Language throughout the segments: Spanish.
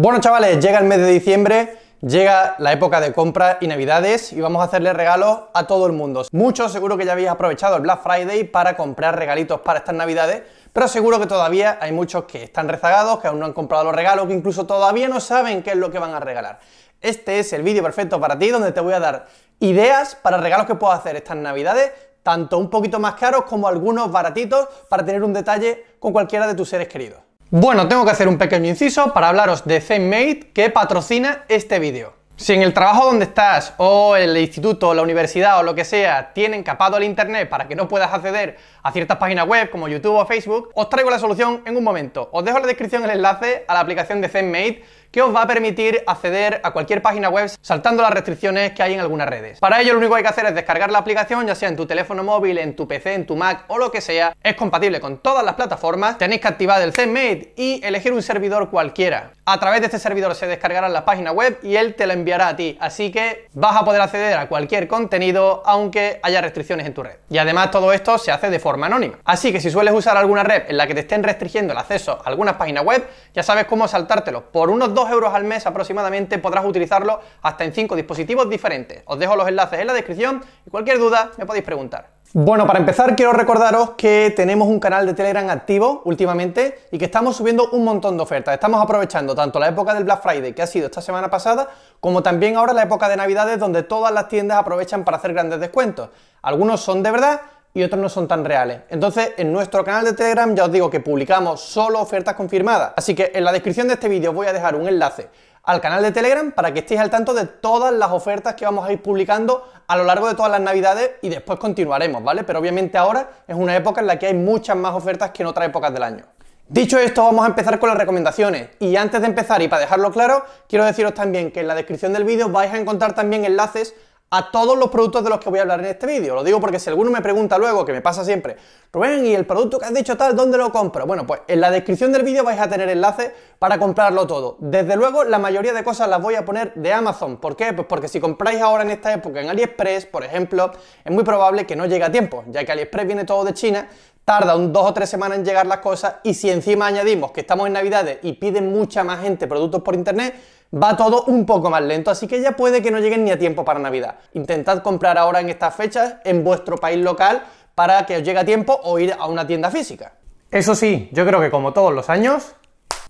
Bueno chavales, llega el mes de diciembre, llega la época de compras y navidades y vamos a hacerle regalos a todo el mundo. Muchos seguro que ya habéis aprovechado el Black Friday para comprar regalitos para estas navidades, pero seguro que todavía hay muchos que están rezagados, que aún no han comprado los regalos, que incluso todavía no saben qué es lo que van a regalar. Este es el vídeo perfecto para ti donde te voy a dar ideas para regalos que puedo hacer estas navidades, tanto un poquito más caros como algunos baratitos para tener un detalle con cualquiera de tus seres queridos. Bueno, tengo que hacer un pequeño inciso para hablaros de ZenMate que patrocina este vídeo. Si en el trabajo donde estás, o el instituto, o la universidad, o lo que sea, tienen capado el internet para que no puedas acceder a ciertas páginas web como YouTube o Facebook, os traigo la solución en un momento. Os dejo en la descripción el enlace a la aplicación de ZenMate que os va a permitir acceder a cualquier página web saltando las restricciones que hay en algunas redes. Para ello lo único que hay que hacer es descargar la aplicación, ya sea en tu teléfono móvil, en tu PC, en tu Mac o lo que sea. Es compatible con todas las plataformas. Tenéis que activar el ZenMate y elegir un servidor cualquiera. A través de este servidor se descargará la página web y él te la enviará a ti. Así que vas a poder acceder a cualquier contenido aunque haya restricciones en tu red. Y además todo esto se hace de forma anónima. Así que si sueles usar alguna red en la que te estén restringiendo el acceso a algunas páginas web, ya sabes cómo saltártelo por unos euros al mes aproximadamente podrás utilizarlo hasta en 5 dispositivos diferentes. Os dejo los enlaces en la descripción y cualquier duda me podéis preguntar. Bueno, para empezar quiero recordaros que tenemos un canal de Telegram activo últimamente y que estamos subiendo un montón de ofertas. Estamos aprovechando tanto la época del Black Friday, que ha sido esta semana pasada, como también ahora la época de Navidades, donde todas las tiendas aprovechan para hacer grandes descuentos. Algunos son de verdad y otros no son tan reales. Entonces, en nuestro canal de Telegram ya os digo que publicamos solo ofertas confirmadas. Así que en la descripción de este vídeo voy a dejar un enlace al canal de Telegram para que estéis al tanto de todas las ofertas que vamos a ir publicando a lo largo de todas las navidades y después continuaremos, ¿vale? Pero obviamente ahora es una época en la que hay muchas más ofertas que en otras épocas del año. Dicho esto, vamos a empezar con las recomendaciones. Y antes de empezar, y para dejarlo claro, quiero deciros también que en la descripción del vídeo vais a encontrar también enlaces a todos los productos de los que voy a hablar en este vídeo. Lo digo porque si alguno me pregunta luego, que me pasa siempre, Rubén, ¿y el producto que has dicho tal, dónde lo compro? Bueno, pues en la descripción del vídeo vais a tener enlaces para comprarlo todo. Desde luego, la mayoría de cosas las voy a poner de Amazon. ¿Por qué? Pues porque si compráis ahora en esta época en AliExpress, por ejemplo, es muy probable que no llegue a tiempo, ya que AliExpress viene todo de China, tarda un dos o tres semanas en llegar las cosas y si encima añadimos que estamos en Navidades y piden mucha más gente productos por Internet, va todo un poco más lento, así que ya puede que no lleguen ni a tiempo para Navidad. Intentad comprar ahora en estas fechas en vuestro país local para que os llegue a tiempo o ir a una tienda física. Eso sí, yo creo que como todos los años...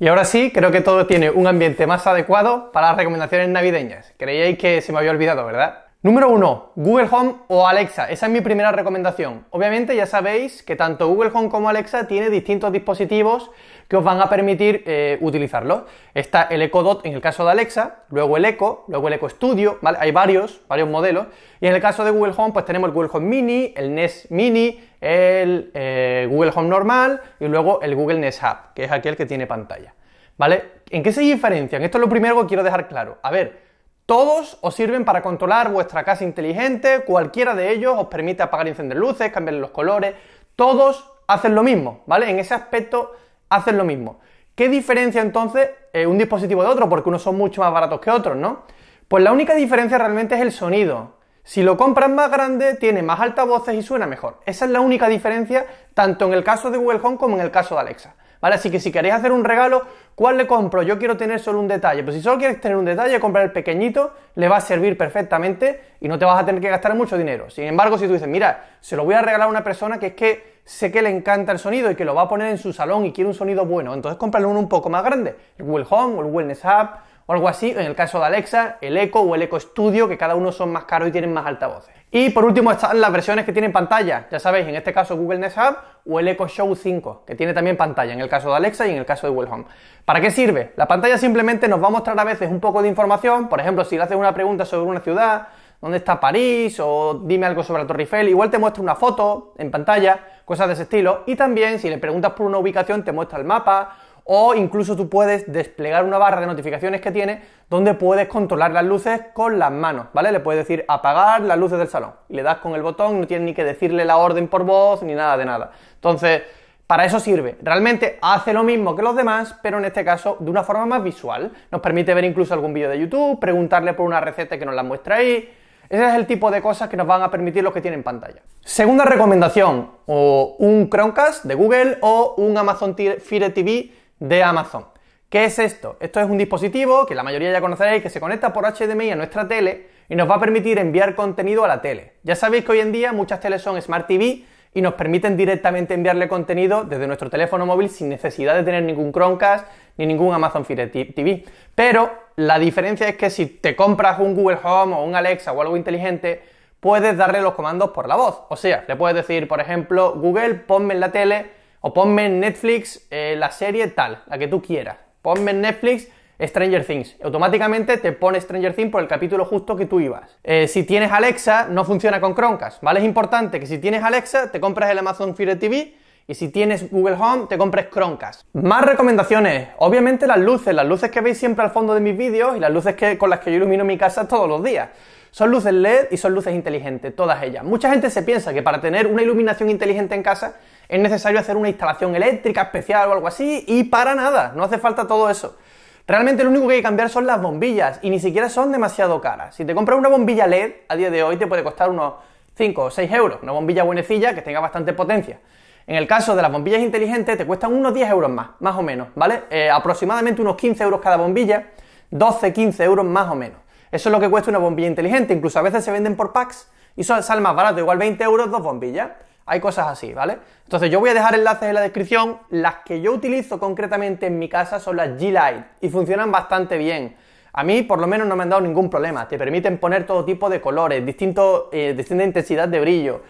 Y ahora sí, creo que todo tiene un ambiente más adecuado para las recomendaciones navideñas. Creíais que se me había olvidado, ¿verdad? Número 1, Google Home o Alexa. Esa es mi primera recomendación. Obviamente ya sabéis que tanto Google Home como Alexa tiene distintos dispositivos que os van a permitir eh, utilizarlos. Está el Echo Dot en el caso de Alexa, luego el Echo, luego el Echo Studio, ¿vale? Hay varios, varios modelos. Y en el caso de Google Home, pues tenemos el Google Home Mini, el Nest Mini, el eh, Google Home normal y luego el Google Nest Hub, que es aquel que tiene pantalla. ¿Vale? ¿En qué se diferencian? Esto es lo primero que quiero dejar claro. A ver, todos os sirven para controlar vuestra casa inteligente, cualquiera de ellos os permite apagar y encender luces, cambiar los colores, todos hacen lo mismo, ¿vale? En ese aspecto hacen lo mismo. ¿Qué diferencia entonces eh, un dispositivo de otro? Porque unos son mucho más baratos que otros, ¿no? Pues la única diferencia realmente es el sonido. Si lo compras más grande, tiene más altavoces y suena mejor. Esa es la única diferencia tanto en el caso de Google Home como en el caso de Alexa. ¿vale? Así que si queréis hacer un regalo, ¿cuál le compro? Yo quiero tener solo un detalle. Pues si solo quieres tener un detalle, comprar el pequeñito, le va a servir perfectamente y no te vas a tener que gastar mucho dinero. Sin embargo, si tú dices, mira, se lo voy a regalar a una persona que es que sé que le encanta el sonido y que lo va a poner en su salón y quiere un sonido bueno, entonces cómprale uno un poco más grande, el Will Home o el Wellness Hub o algo así, en el caso de Alexa, el Echo o el Echo Studio, que cada uno son más caros y tienen más altavoces. Y por último están las versiones que tienen pantalla, ya sabéis, en este caso Google Nest Hub o el Echo Show 5, que tiene también pantalla en el caso de Alexa y en el caso de Google Home. ¿Para qué sirve? La pantalla simplemente nos va a mostrar a veces un poco de información, por ejemplo, si le haces una pregunta sobre una ciudad, dónde está París o dime algo sobre la Torre Eiffel, igual te muestra una foto en pantalla, cosas de ese estilo, y también si le preguntas por una ubicación te muestra el mapa o incluso tú puedes desplegar una barra de notificaciones que tiene donde puedes controlar las luces con las manos, ¿vale? Le puedes decir apagar las luces del salón. le das con el botón, no tienes ni que decirle la orden por voz ni nada de nada. Entonces, para eso sirve. Realmente hace lo mismo que los demás, pero en este caso de una forma más visual. Nos permite ver incluso algún vídeo de YouTube, preguntarle por una receta que nos la muestra ahí. Ese es el tipo de cosas que nos van a permitir los que tienen pantalla. Segunda recomendación, o un Chromecast de Google o un Amazon Fire TV de Amazon. ¿Qué es esto? Esto es un dispositivo que la mayoría ya conoceréis que se conecta por HDMI a nuestra tele y nos va a permitir enviar contenido a la tele. Ya sabéis que hoy en día muchas teles son Smart TV y nos permiten directamente enviarle contenido desde nuestro teléfono móvil sin necesidad de tener ningún Chromecast ni ningún Amazon Fire TV. Pero la diferencia es que si te compras un Google Home o un Alexa o algo inteligente, puedes darle los comandos por la voz. O sea, le puedes decir, por ejemplo, Google, ponme en la tele o ponme en Netflix eh, la serie tal, la que tú quieras. Ponme en Netflix Stranger Things. Automáticamente te pone Stranger Things por el capítulo justo que tú ibas. Eh, si tienes Alexa, no funciona con Chromecast, ¿vale? Es importante que si tienes Alexa, te compras el Amazon Fire TV y si tienes Google Home, te compres Chromecast. Más recomendaciones. Obviamente las luces, las luces que veis siempre al fondo de mis vídeos y las luces que, con las que yo ilumino mi casa todos los días. Son luces LED y son luces inteligentes, todas ellas. Mucha gente se piensa que para tener una iluminación inteligente en casa es necesario hacer una instalación eléctrica especial o algo así y para nada, no hace falta todo eso. Realmente lo único que hay que cambiar son las bombillas y ni siquiera son demasiado caras. Si te compras una bombilla LED a día de hoy te puede costar unos 5 o 6 euros, una bombilla buenecilla que tenga bastante potencia. En el caso de las bombillas inteligentes te cuestan unos 10 euros más, más o menos, ¿vale? Eh, aproximadamente unos 15 euros cada bombilla, 12-15 euros más o menos. Eso es lo que cuesta una bombilla inteligente. Incluso a veces se venden por packs y sale más barato, igual 20 euros dos bombillas. Hay cosas así, ¿vale? Entonces yo voy a dejar enlaces en la descripción. Las que yo utilizo concretamente en mi casa son las G-Light y funcionan bastante bien. A mí por lo menos no me han dado ningún problema. Te permiten poner todo tipo de colores, eh, distinta intensidad de brillo.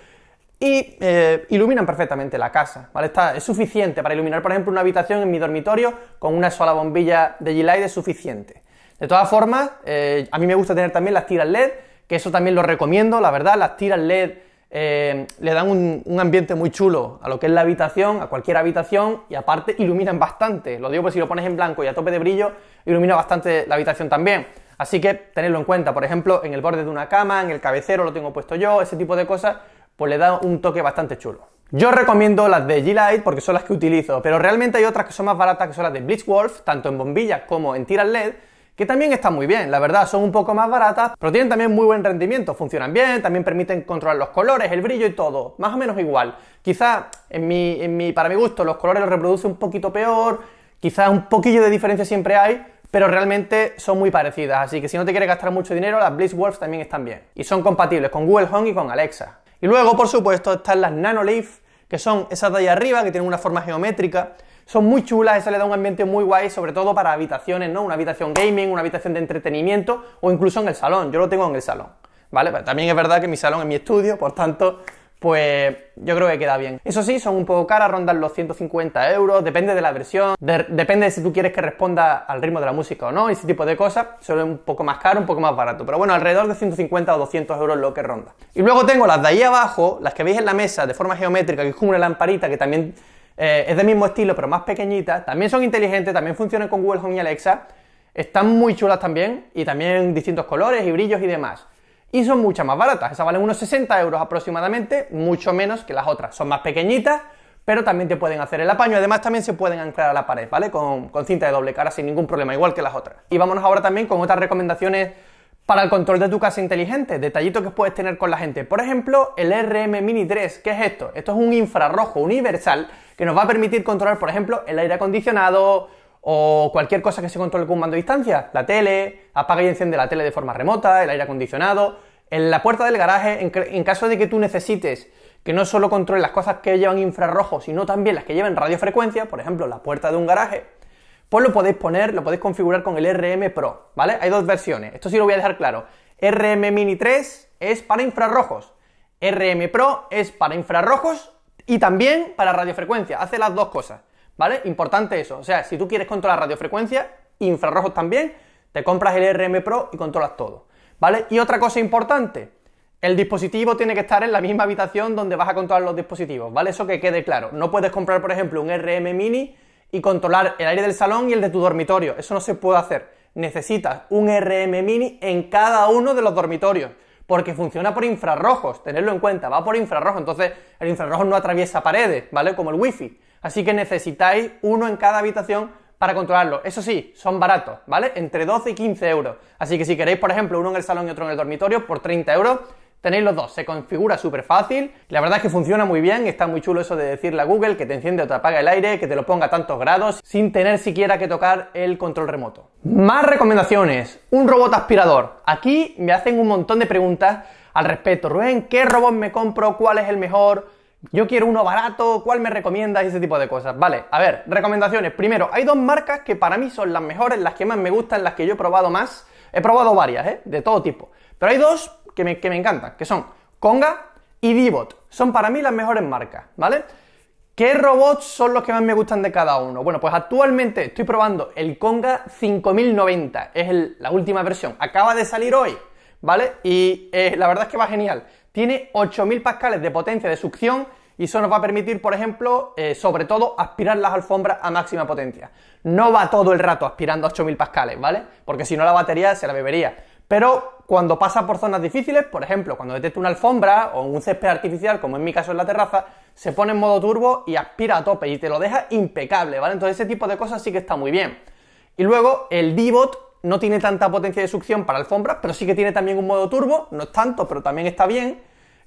Y eh, iluminan perfectamente la casa, ¿vale? Está, es suficiente para iluminar, por ejemplo, una habitación en mi dormitorio con una sola bombilla de G-Light es suficiente. De todas formas, eh, a mí me gusta tener también las tiras LED, que eso también lo recomiendo, la verdad, las tiras LED eh, le dan un, ambiente muy chulo a lo que es la habitación, a cualquier habitación, y aparte iluminan bastante. Lo digo porque si lo pones en blanco y a tope de brillo, ilumina bastante la habitación también. Así que tenedlo en cuenta, por ejemplo, en el borde de una cama, en el cabecero lo tengo puesto yo, ese tipo de cosas, pues le da un toque bastante chulo. Yo recomiendo las de G-Light porque son las que utilizo, pero realmente hay otras que son más baratas que son las de Blitzwolf, tanto en bombillas como en tiras LED, que también están muy bien, la verdad, son un poco más baratas, pero tienen también muy buen rendimiento, funcionan bien, también permiten controlar los colores, el brillo y todo, más o menos igual. Quizá, en mi, para mi gusto, los colores los reproduce un poquito peor, quizá un poquillo de diferencia siempre hay, pero realmente son muy parecidas, así que si no te quieres gastar mucho dinero, las Blitz también están bien, y son compatibles con Google Home y con Alexa. Y luego, por supuesto, están las Nanoleaf, que son esas de ahí arriba, que tienen una forma geométrica, son muy chulas, eso le da un ambiente muy guay, sobre todo para habitaciones, ¿no? Una habitación gaming, una habitación de entretenimiento o incluso en el salón. Yo lo tengo en el salón, ¿vale? Pero también es verdad que mi salón es mi estudio, por tanto, pues yo creo que queda bien. Eso sí, son un poco caras, rondan los 150 euros, depende de la versión, depende de si tú quieres que responda al ritmo de la música o no, ese tipo de cosas, son un poco más caro, un poco más barato, pero bueno, alrededor de 150 o 200 euros lo que ronda. Y luego tengo las de ahí abajo, las que veis en la mesa de forma geométrica, que es como una lamparita que también eh, es del mismo estilo pero más pequeñita, también son inteligentes, también funcionan con Google Home y Alexa, están muy chulas también y también distintos colores y brillos y demás. Y son muchas más baratas, esas valen unos 60 euros aproximadamente, mucho menos que las otras. Son más pequeñitas, pero también te pueden hacer el apaño. Además, también se pueden anclar a la pared, ¿vale? Con, con cinta de doble cara sin ningún problema, igual que las otras. Y vámonos ahora también con otras recomendaciones para el control de tu casa inteligente, detallitos que puedes tener con la gente. Por ejemplo, el RM Mini 3, ¿qué es esto? Esto es un infrarrojo universal que nos va a permitir controlar, por ejemplo, el aire acondicionado o cualquier cosa que se controle con mando a distancia, la tele, apaga y enciende la tele de forma remota, el aire acondicionado, en la puerta del garaje, en, caso de que tú necesites que no solo controle las cosas que llevan infrarrojo, sino también las que llevan radiofrecuencia, por ejemplo, la puerta de un garaje, pues lo podéis poner, lo podéis configurar con el RM Pro, ¿vale? Hay dos versiones, esto sí lo voy a dejar claro. RM Mini 3 es para infrarrojos, RM Pro es para infrarrojos y también para radiofrecuencia, hace las dos cosas, ¿vale? Importante eso, o sea, si tú quieres controlar radiofrecuencia, infrarrojos también, te compras el RM Pro y controlas todo, ¿vale? Y otra cosa importante, el dispositivo tiene que estar en la misma habitación donde vas a controlar los dispositivos, ¿vale? Eso que quede claro, no puedes comprar, por ejemplo, un RM Mini y controlar el aire del salón y el de tu dormitorio. Eso no se puede hacer. Necesitas un RM mini en cada uno de los dormitorios porque funciona por infrarrojos, Tenedlo en cuenta, va por infrarrojos. entonces el infrarrojo no atraviesa paredes, ¿vale? Como el wifi. Así que necesitáis uno en cada habitación para controlarlo. Eso sí, son baratos, ¿vale? Entre 12 y 15 euros. Así que si queréis, por ejemplo, uno en el salón y otro en el dormitorio, por 30 euros Tenéis los dos, se configura súper fácil, la verdad es que funciona muy bien, está muy chulo eso de decirle a Google que te enciende o te apaga el aire, que te lo ponga a tantos grados, sin tener siquiera que tocar el control remoto. Más recomendaciones, un robot aspirador. Aquí me hacen un montón de preguntas al respecto. Rubén, ¿qué robot me compro? ¿Cuál es el mejor? Yo quiero uno barato, ¿cuál me recomiendas? ese tipo de cosas. Vale, a ver, recomendaciones. Primero, hay dos marcas que para mí son las mejores, las que más me gustan, las que yo he probado más. He probado varias, ¿eh? De todo tipo. Pero hay dos que me, que encantan, que son Conga y Divot. Son para mí las mejores marcas, ¿vale? ¿Qué robots son los que más me gustan de cada uno? Bueno, pues actualmente estoy probando el Conga 5090, es la última versión, acaba de salir hoy, ¿vale? Y eh, la verdad es que va genial. Tiene 8000 pascales de potencia de succión y eso nos va a permitir, por ejemplo, eh, sobre todo aspirar las alfombras a máxima potencia. No va todo el rato aspirando 8000 pascales, ¿vale? Porque si no la batería se la bebería. Pero cuando pasa por zonas difíciles, por ejemplo, cuando detecta una alfombra o un césped artificial, como en mi caso en la terraza, se pone en modo turbo y aspira a tope y te lo deja impecable, ¿vale? Entonces ese tipo de cosas sí que está muy bien. Y luego el D-Bot no tiene tanta potencia de succión para alfombras, pero sí que tiene también un modo turbo, no es tanto, pero también está bien.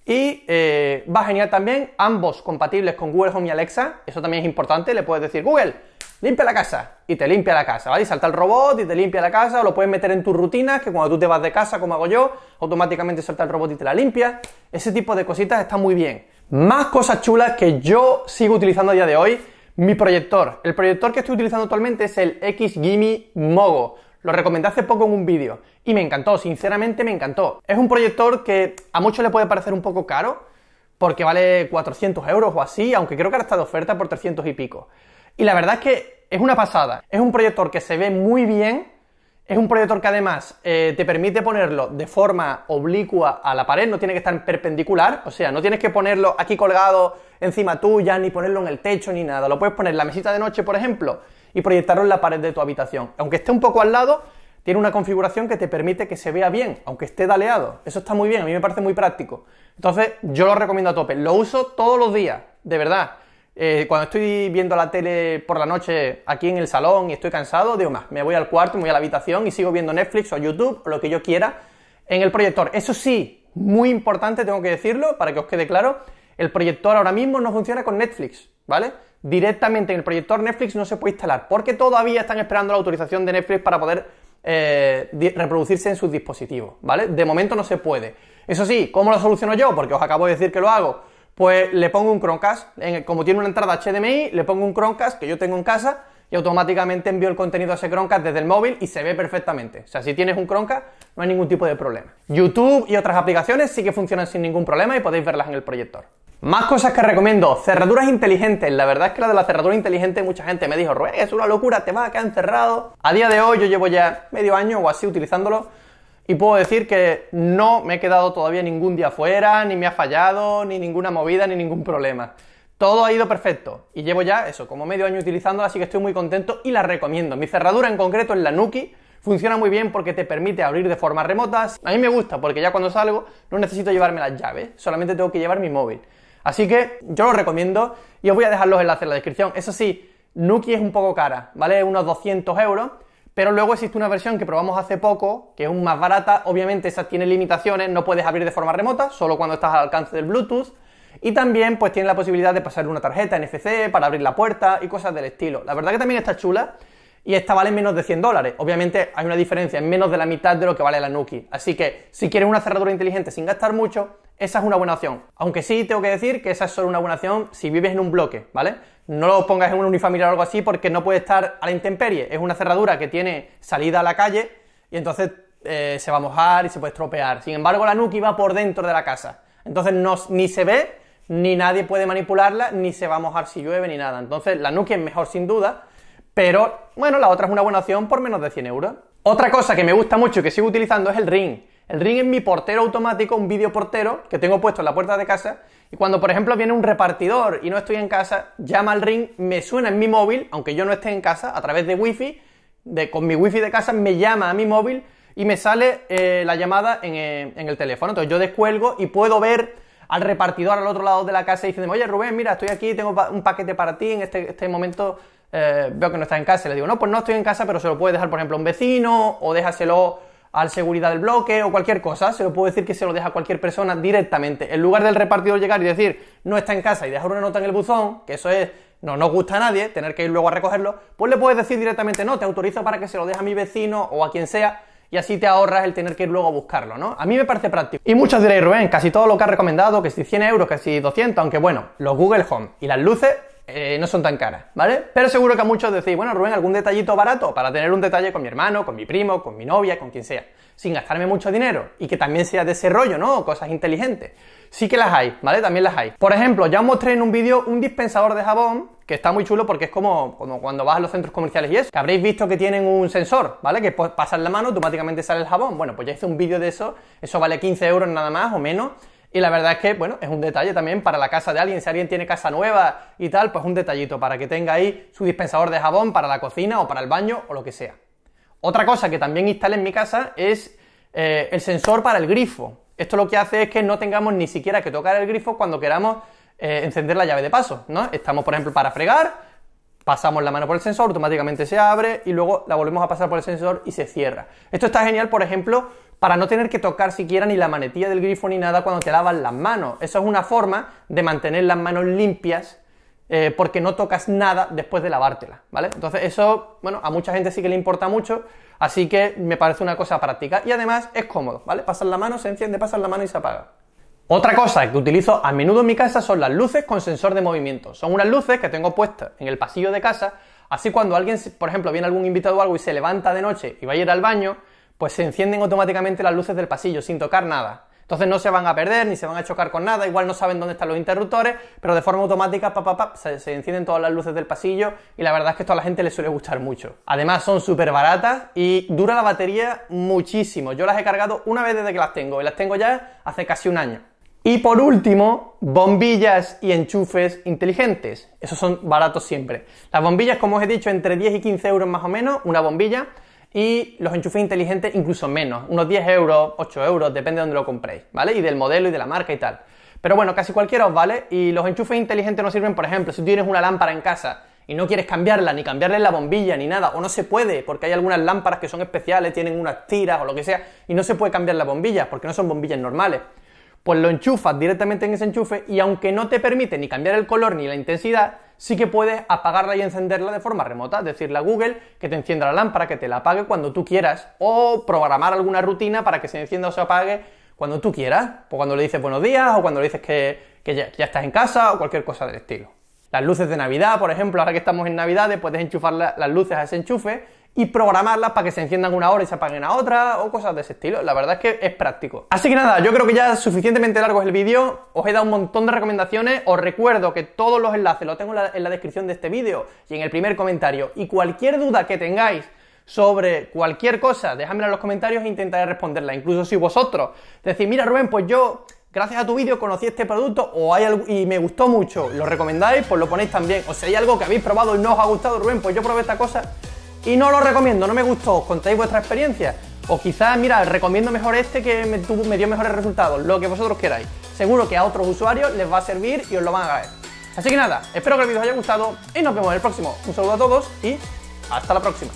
Y va eh, va genial también, ambos compatibles con Google Home y Alexa, eso también es importante, le puedes decir, Google, limpia la casa y te limpia la casa, ¿vale? Y salta el robot y te limpia la casa, o lo puedes meter en tus rutinas, que cuando tú te vas de casa, como hago yo, automáticamente salta el robot y te la limpia. Ese tipo de cositas está muy bien. Más cosas chulas que yo sigo utilizando a día de hoy, mi proyector. El proyector que estoy utilizando actualmente es el x Mogo. Lo recomendé hace poco en un vídeo y me encantó, sinceramente me encantó. Es un proyector que a muchos le puede parecer un poco caro, porque vale 400 euros o así, aunque creo que ahora está de oferta por 300 y pico. Y la verdad es que es una pasada. Es un proyector que se ve muy bien. Es un proyector que además eh, te permite ponerlo de forma oblicua a la pared, no tiene que estar perpendicular, o sea, no tienes que ponerlo aquí colgado encima tuya, ni ponerlo en el techo, ni nada. Lo puedes poner en la mesita de noche, por ejemplo, y proyectarlo en la pared de tu habitación. Aunque esté un poco al lado, tiene una configuración que te permite que se vea bien, aunque esté daleado. Eso está muy bien, a mí me parece muy práctico. Entonces, yo lo recomiendo a tope. Lo uso todos los días, de verdad. Eh, cuando estoy viendo la tele por la noche aquí en el salón y estoy cansado, digo más, me voy al cuarto, me voy a la habitación y sigo viendo Netflix o YouTube o lo que yo quiera en el proyector. Eso sí, muy importante, tengo que decirlo para que os quede claro, el proyector ahora mismo no funciona con Netflix, ¿vale? Directamente en el proyector Netflix no se puede instalar porque todavía están esperando la autorización de Netflix para poder eh, reproducirse en sus dispositivos, ¿vale? De momento no se puede. Eso sí, ¿cómo lo soluciono yo? Porque os acabo de decir que lo hago pues le pongo un Chromecast. como tiene una entrada HDMI, le pongo un Chromecast que yo tengo en casa y automáticamente envío el contenido a ese Chromecast desde el móvil y se ve perfectamente. O sea, si tienes un Chromecast, no hay ningún tipo de problema. YouTube y otras aplicaciones sí que funcionan sin ningún problema y podéis verlas en el proyector. Más cosas que recomiendo, cerraduras inteligentes. La verdad es que la de la cerradura inteligente mucha gente me dijo, es una locura, te vas a quedar encerrado. A día de hoy yo llevo ya medio año o así utilizándolo y puedo decir que no me he quedado todavía ningún día fuera, ni me ha fallado, ni ninguna movida, ni ningún problema. Todo ha ido perfecto y llevo ya eso, como medio año utilizando así que estoy muy contento y la recomiendo. Mi cerradura en concreto es la Nuki, funciona muy bien porque te permite abrir de forma remota. A mí me gusta porque ya cuando salgo no necesito llevarme las llaves, solamente tengo que llevar mi móvil. Así que yo lo recomiendo y os voy a dejar los enlaces en la descripción. Eso sí, Nuki es un poco cara, ¿vale? Unos 200 euros pero luego existe una versión que probamos hace poco, que es más barata, obviamente esa tiene limitaciones, no puedes abrir de forma remota, solo cuando estás al alcance del Bluetooth, y también pues tiene la posibilidad de pasar una tarjeta NFC para abrir la puerta y cosas del estilo. La verdad que también está chula y esta vale menos de 100 dólares. Obviamente hay una diferencia, es menos de la mitad de lo que vale la Nuki. Así que si quieres una cerradura inteligente sin gastar mucho, esa es una buena opción. Aunque sí tengo que decir que esa es solo una buena opción si vives en un bloque, ¿vale? No lo pongas en un unifamiliar o algo así porque no puede estar a la intemperie. Es una cerradura que tiene salida a la calle y entonces eh, se va a mojar y se puede estropear. Sin embargo, la Nuki va por dentro de la casa. Entonces no, ni se ve, ni nadie puede manipularla, ni se va a mojar si llueve, ni nada. Entonces la Nuki es mejor sin duda pero, bueno, la otra es una buena opción por menos de 100 euros. Otra cosa que me gusta mucho y que sigo utilizando es el Ring. El Ring es mi portero automático, un vídeo portero que tengo puesto en la puerta de casa. Y cuando, por ejemplo, viene un repartidor y no estoy en casa, llama al Ring, me suena en mi móvil, aunque yo no esté en casa, a través de Wi-Fi, de, con mi Wi-Fi de casa, me llama a mi móvil y me sale eh, la llamada eh, en, el teléfono. Entonces yo descuelgo y puedo ver al repartidor al otro lado de la casa y diciendo, oye Rubén, mira, estoy aquí, tengo un paquete para ti, en este, este momento eh, veo que no está en casa y le digo, no, pues no estoy en casa, pero se lo puede dejar, por ejemplo, a un vecino o déjaselo al seguridad del bloque o cualquier cosa, se lo puedo decir que se lo deja a cualquier persona directamente. En lugar del repartidor llegar y decir, no está en casa y dejar una nota en el buzón, que eso es, no nos gusta a nadie, tener que ir luego a recogerlo, pues le puedes decir directamente, no, te autorizo para que se lo deje a mi vecino o a quien sea, y así te ahorras el tener que ir luego a buscarlo, ¿no? A mí me parece práctico. Y muchos diréis, Rubén, casi todo lo que has recomendado, que si 100 euros, que si 200, aunque bueno, los Google Home y las luces eh, no son tan caras, ¿vale? Pero seguro que a muchos decís, bueno, Rubén, algún detallito barato para tener un detalle con mi hermano, con mi primo, con mi novia, con quien sea, sin gastarme mucho dinero y que también sea de ese rollo, ¿no? Cosas inteligentes. Sí que las hay, ¿vale? También las hay. Por ejemplo, ya os mostré en un vídeo un dispensador de jabón que está muy chulo porque es como, cuando vas a los centros comerciales y eso, que habréis visto que tienen un sensor, ¿vale? Que pues, pasas la mano, automáticamente sale el jabón. Bueno, pues ya hice un vídeo de eso, eso vale 15 euros nada más o menos, y la verdad es que, bueno, es un detalle también para la casa de alguien. Si alguien tiene casa nueva y tal, pues un detallito para que tenga ahí su dispensador de jabón para la cocina o para el baño o lo que sea. Otra cosa que también instalé en mi casa es eh, el sensor para el grifo. Esto lo que hace es que no tengamos ni siquiera que tocar el grifo cuando queramos eh, encender la llave de paso, ¿no? Estamos, por ejemplo, para fregar pasamos la mano por el sensor, automáticamente se abre y luego la volvemos a pasar por el sensor y se cierra. Esto está genial, por ejemplo, para no tener que tocar siquiera ni la manetilla del grifo ni nada cuando te lavas las manos. Eso es una forma de mantener las manos limpias eh, porque no tocas nada después de lavártela, ¿vale? Entonces eso, bueno, a mucha gente sí que le importa mucho, así que me parece una cosa práctica y además es cómodo, ¿vale? Pasas la mano, se enciende, pasas la mano y se apaga. Otra cosa que utilizo a menudo en mi casa son las luces con sensor de movimiento. Son unas luces que tengo puestas en el pasillo de casa, así cuando alguien, por ejemplo, viene algún invitado o algo y se levanta de noche y va a ir al baño, pues se encienden automáticamente las luces del pasillo sin tocar nada. Entonces no se van a perder ni se van a chocar con nada, igual no saben dónde están los interruptores, pero de forma automática pa, se, se encienden todas las luces del pasillo y la verdad es que esto a la gente le suele gustar mucho. Además son súper baratas y dura la batería muchísimo. Yo las he cargado una vez desde que las tengo y las tengo ya hace casi un año. Y por último, bombillas y enchufes inteligentes. Esos son baratos siempre. Las bombillas, como os he dicho, entre 10 y 15 euros más o menos, una bombilla. Y los enchufes inteligentes incluso menos, unos 10 euros, 8 euros, depende de dónde lo compréis, ¿vale? Y del modelo y de la marca y tal. Pero bueno, casi cualquiera os vale. Y los enchufes inteligentes no sirven, por ejemplo, si tienes una lámpara en casa y no quieres cambiarla, ni cambiarle la bombilla, ni nada, o no se puede, porque hay algunas lámparas que son especiales, tienen unas tiras o lo que sea, y no se puede cambiar la bombilla, porque no son bombillas normales pues lo enchufas directamente en ese enchufe y aunque no te permite ni cambiar el color ni la intensidad, sí que puedes apagarla y encenderla de forma remota, decirle a Google que te encienda la lámpara, que te la apague cuando tú quieras, o programar alguna rutina para que se encienda o se apague cuando tú quieras, o pues cuando le dices buenos días, o cuando le dices que, ya, estás en casa, o cualquier cosa del estilo. Las luces de Navidad, por ejemplo, ahora que estamos en Navidad, puedes enchufar las luces a ese enchufe y programarlas para que se enciendan una hora y se apaguen a otra o cosas de ese estilo. La verdad es que es práctico. Así que nada, yo creo que ya es suficientemente largo el vídeo. Os he dado un montón de recomendaciones. Os recuerdo que todos los enlaces los tengo en la, descripción de este vídeo y en el primer comentario. Y cualquier duda que tengáis sobre cualquier cosa, dejadmela en los comentarios e intentaré responderla. Incluso si vosotros decís, mira Rubén, pues yo gracias a tu vídeo conocí este producto o hay algo, y me gustó mucho, lo recomendáis, pues lo ponéis también. O si hay algo que habéis probado y no os ha gustado, Rubén, pues yo probé esta cosa, y no lo recomiendo, no me gustó, os contáis vuestra experiencia. O quizás, mira, recomiendo mejor este que me, dio mejores resultados, lo que vosotros queráis. Seguro que a otros usuarios les va a servir y os lo van a agradecer. Así que nada, espero que el vídeo os haya gustado y nos vemos en el próximo. Un saludo a todos y hasta la próxima.